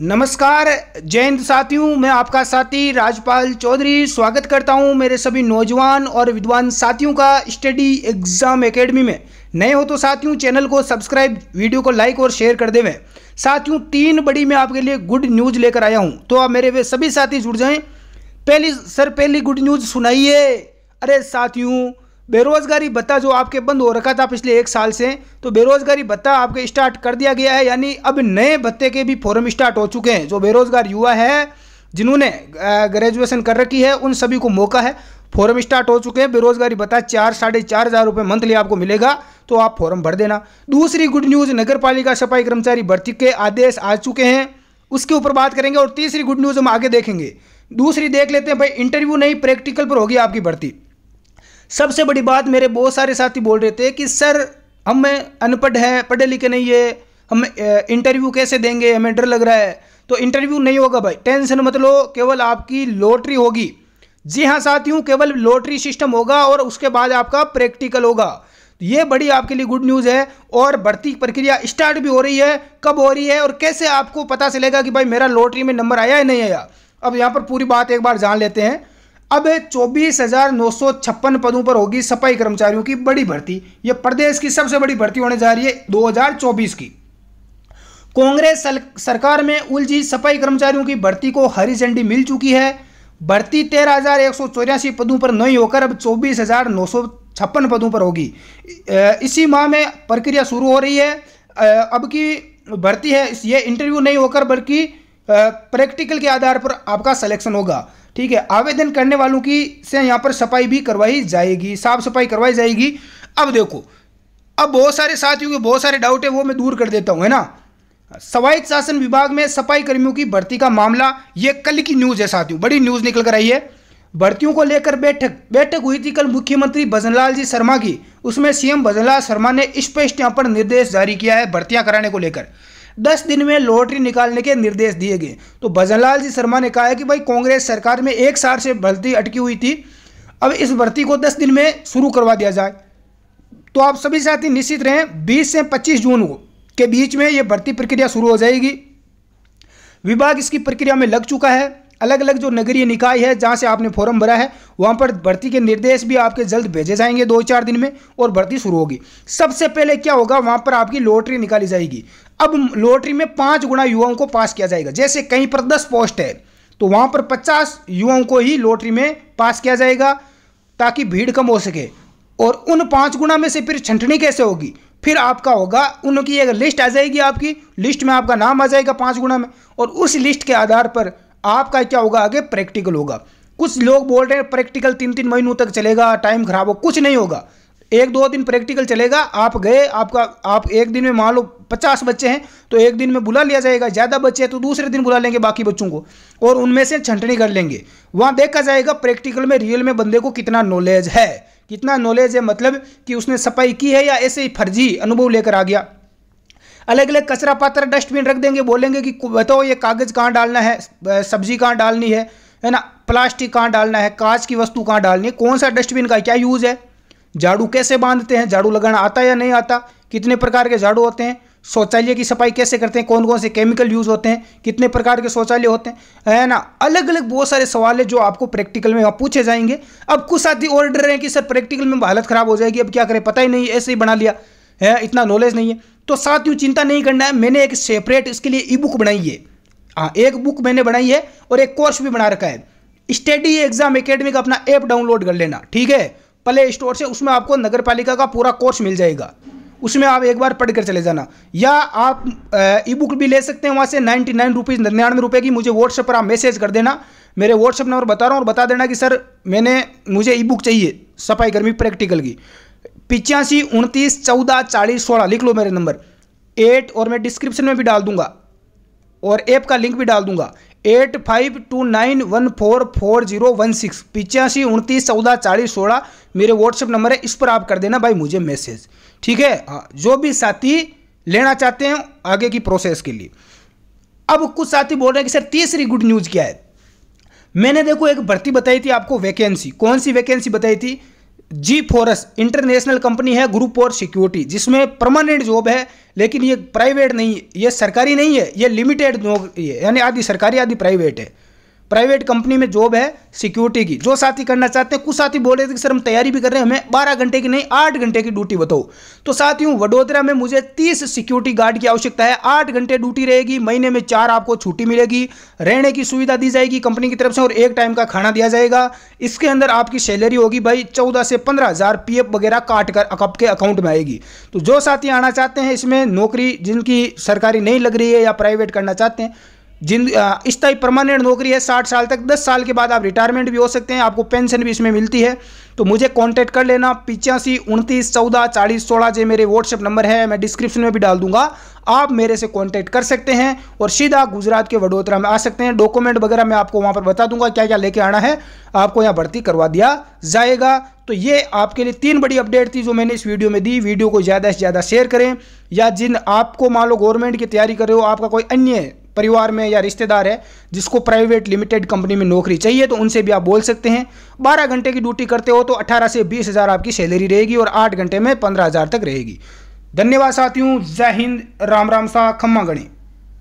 नमस्कार जय हिंद साथियों मैं आपका साथी राजपाल चौधरी स्वागत करता हूं मेरे सभी नौजवान और विद्वान साथियों का स्टडी एग्जाम एकेडमी में नए हो तो साथियों चैनल को सब्सक्राइब वीडियो को लाइक और शेयर कर देवें साथियों तीन बड़ी मैं आपके लिए गुड न्यूज़ लेकर आया हूं तो आप मेरे वे सभी साथी जुड़ जाएं पहली सर पहली गुड न्यूज़ सुनाइए अरे साथियों बेरोजगारी भत्ता जो आपके बंद हो रखा था पिछले एक साल से तो बेरोजगारी भत्ता आपके स्टार्ट कर दिया गया है यानी अब नए भत्ते के भी फॉर्म स्टार्ट हो चुके हैं जो बेरोजगार युवा है जिन्होंने ग्रेजुएशन कर रखी है उन सभी को मौका है फॉर्म स्टार्ट हो चुके हैं बेरोजगारी भत्ता चार साढ़े चार हज़ार रुपये मंथली आपको मिलेगा तो आप फॉर्म भर देना दूसरी गुड न्यूज़ नगर पालिका सफाई कर्मचारी भर्ती के आदेश आ चुके हैं उसके ऊपर बात करेंगे और तीसरी गुड न्यूज़ हम आगे देखेंगे दूसरी देख लेते हैं भाई इंटरव्यू नहीं प्रैक्टिकल पर होगी आपकी भर्ती सबसे बड़ी बात मेरे बहुत सारे साथी बोल रहे थे कि सर हम अनपढ़ हैं पढ़े लिखे नहीं है हम इंटरव्यू कैसे देंगे हमें डर लग रहा है तो इंटरव्यू नहीं होगा भाई टेंशन मत लो केवल आपकी लॉटरी होगी जी हाँ साथियों केवल लॉटरी सिस्टम होगा और उसके बाद आपका प्रैक्टिकल होगा तो ये बड़ी आपके लिए गुड न्यूज़ है और भर्ती प्रक्रिया स्टार्ट भी हो रही है कब हो रही है और कैसे आपको पता चलेगा कि भाई मेरा लॉटरी में नंबर आया या नहीं आया अब यहाँ पर पूरी बात एक बार जान लेते हैं अब चौबीस हजार नौ सौ छप्पन पदों पर होगी सफाई कर्मचारियों की बड़ी भर्ती यह प्रदेश की सबसे बड़ी भर्ती होने जा रही है 2024 की कांग्रेस सरकार में उलझी सफाई कर्मचारियों की भर्ती को हरी झंडी मिल चुकी है भर्ती तेरह हजार एक सौ चौरासी पदों पर नहीं होकर अब चौबीस हजार नौ सौ छप्पन पदों पर होगी इसी माह में प्रक्रिया शुरू हो रही है अब की भर्ती है ये इंटरव्यू नहीं होकर बल्कि प्रैक्टिकल के आधार पर आपका सिलेक्शन होगा ठीक है आवेदन करने वालों की से यहाँ पर सफाई भी करवाई जाएगी साफ सफाई करवाई जाएगी अब देखो अब बहुत सारे साथियों के बहुत सारे डाउट है वो मैं दूर कर देता हूँ है ना सवाई शासन विभाग में सफाई कर्मियों की भर्ती का मामला ये कल की न्यूज़ है साथियों बड़ी न्यूज़ निकल कर आई है भर्तियों को लेकर बैठक बैठक हुई थी कल मुख्यमंत्री भजनलाल जी शर्मा की उसमें सीएम भजनलाल शर्मा ने स्पष्ट यहाँ पर निर्देश जारी किया है भर्तियां कराने को लेकर दस दिन में लॉटरी निकालने के निर्देश दिए गए तो भजनलाल जी शर्मा ने कहा है कि भाई कांग्रेस सरकार में एक साल से भर्ती अटकी हुई थी अब इस भर्ती को दस दिन में शुरू करवा दिया जाए तो आप सभी साथी निश्चित रहें बीस से पच्चीस जून के बीच में ये भर्ती प्रक्रिया शुरू हो जाएगी विभाग इसकी प्रक्रिया में लग चुका है अलग अलग जो नगरीय निकाय है जहाँ से आपने फॉर्म भरा है वहाँ पर भर्ती के निर्देश भी आपके जल्द भेजे जाएंगे दो चार दिन में और भर्ती शुरू होगी सबसे पहले क्या होगा वहाँ पर आपकी लॉटरी निकाली जाएगी अब लॉटरी में पाँच गुना युवाओं को पास किया जाएगा जैसे कहीं पर दस पोस्ट है तो वहाँ पर पचास युवाओं को ही लॉटरी में पास किया जाएगा ताकि भीड़ कम हो सके और उन पाँच गुना में से फिर छंटनी कैसे होगी फिर आपका होगा उनकी एक लिस्ट आ जाएगी आपकी लिस्ट में आपका नाम आ जाएगा पाँच गुना में और उस लिस्ट के आधार पर आपका क्या होगा आगे प्रैक्टिकल होगा कुछ लोग बोल रहे हैं प्रैक्टिकल तीन तीन महीनों तक चलेगा टाइम खराब हो कुछ नहीं होगा एक दो दिन प्रैक्टिकल चलेगा आप गए आपका आप एक दिन में मान लो पचास बच्चे हैं तो एक दिन में बुला लिया जाएगा ज़्यादा बच्चे हैं तो दूसरे दिन बुला लेंगे बाकी बच्चों को और उनमें से छंटनी कर लेंगे वहाँ देखा जाएगा प्रैक्टिकल में रियल में बंदे को कितना नॉलेज है कितना नॉलेज है मतलब कि उसने सफाई की है या ऐसे ही फर्जी अनुभव लेकर आ गया अलग अलग कचरा पात्र डस्टबिन रख देंगे बोलेंगे कि बताओ ये कागज़ कहाँ डालना है सब्जी कहाँ डालनी है है ना प्लास्टिक कहाँ डालना है कांच की वस्तु कहाँ डालनी है कौन सा डस्टबिन का क्या यूज़ है झाड़ू कैसे बांधते हैं झाड़ू लगाना आता या नहीं आता कितने प्रकार के झाड़ू होते हैं शौचालय की सफाई कैसे करते हैं कौन कौन से केमिकल यूज़ होते हैं कितने प्रकार के शौचालय होते हैं है ना अलग अलग बहुत सारे सवाल है जो आपको प्रैक्टिकल में वहाँ पूछे जाएंगे अब कुछ साथी और डर रहे हैं कि सर प्रैक्टिकल में हालत ख़राब हो जाएगी अब क्या करें पता ही नहीं ऐसे ही बना लिया है इतना नॉलेज नहीं है तो साथियों चिंता नहीं करना है मैंने एक सेपरेट इसके लिए ई बुक बनाई है हाँ एक बुक मैंने बनाई है और एक कोर्स भी बना रखा है स्टडी एग्जाम अकेडमी का अपना ऐप डाउनलोड कर लेना ठीक है प्ले स्टोर से उसमें आपको नगर पालिका का पूरा कोर्स मिल जाएगा उसमें आप एक बार पढ़ कर चले जाना या आप ई बुक भी ले सकते हैं वहाँ से नाइन्टी नाइन रुपीज़ निन्यानवे रुपये की मुझे व्हाट्सएप पर आप मैसेज कर देना मेरे व्हाट्सएप नंबर बता रहा हूँ और बता देना कि सर मैंने मुझे ई बुक चाहिए सफाई गर्मी प्रैक्टिकल की पिचासी उनतीस चौदह चालीस सोलह लिख लो मेरे नंबर एट और मैं डिस्क्रिप्शन में भी डाल दूंगा और ऐप का लिंक भी डाल दूंगा eight five two nine one four four zero one six पिचासी उनतीस चौदह चालीस सोलह मेरे व्हाट्सएप नंबर है इस पर आप कर देना भाई मुझे मैसेज ठीक है हाँ जो भी साथी लेना चाहते हैं आगे की प्रोसेस के लिए अब कुछ साथी बोल रहे हैं कि सर तीसरी गुड न्यूज़ क्या है मैंने देखो एक भर्ती बताई थी आपको वैकेंसी कौन सी वैकेंसी बताई थी जी फोरस इंटरनेशनल कंपनी है ग्रुप फॉर सिक्योरिटी जिसमें परमानेंट जॉब है लेकिन ये प्राइवेट नहीं ये सरकारी नहीं है ये लिमिटेड नौकरी है यानी आधी सरकारी आधी प्राइवेट है प्राइवेट कंपनी में जॉब है सिक्योरिटी की जो साथी करना चाहते हैं कुछ साथी बोल रहे थे कि सर हम तैयारी भी कर रहे हैं हमें बारह घंटे की नहीं आठ घंटे की ड्यूटी बताओ तो साथियों वडोदरा में मुझे तीस सिक्योरिटी गार्ड की आवश्यकता है आठ घंटे ड्यूटी रहेगी महीने में चार आपको छुट्टी मिलेगी रहने की सुविधा दी जाएगी कंपनी की तरफ से और एक टाइम का खाना दिया जाएगा इसके अंदर आपकी सैलरी होगी भाई चौदह से पंद्रह हज़ार वगैरह काट कर आपके अकाउंट में आएगी तो जो साथी आना चाहते हैं इसमें नौकरी जिनकी सरकारी नहीं लग रही है या प्राइवेट करना चाहते हैं जिन स्थाई परमानेंट नौकरी है साठ साल तक दस साल के बाद आप रिटायरमेंट भी हो सकते हैं आपको पेंशन भी इसमें मिलती है तो मुझे कांटेक्ट कर लेना पिचासी उनतीस चौदह चालीस सोलह जो मेरे व्हाट्सएप नंबर है मैं डिस्क्रिप्शन में भी डाल दूंगा आप मेरे से कांटेक्ट कर सकते हैं और सीधा गुजरात के वडोदरा में आ सकते हैं डॉक्यूमेंट वगैरह मैं आपको वहाँ पर बता दूंगा क्या क्या लेके आना है आपको यहाँ भर्ती करवा दिया जाएगा तो ये आपके लिए तीन बड़ी अपडेट थी जो मैंने इस वीडियो में दी वीडियो को ज़्यादा से ज़्यादा शेयर करें या जिन आपको मान लो गवर्नमेंट की तैयारी कर रहे हो आपका कोई अन्य परिवार में या रिश्तेदार है जिसको प्राइवेट लिमिटेड कंपनी में नौकरी चाहिए तो उनसे भी आप बोल सकते हैं बारह घंटे की ड्यूटी करते हो तो 18 से बीस हज़ार आपकी सैलरी रहेगी और आठ घंटे में पंद्रह हज़ार तक रहेगी धन्यवाद साथियों जय हिंद राम राम सा खम्मा गणे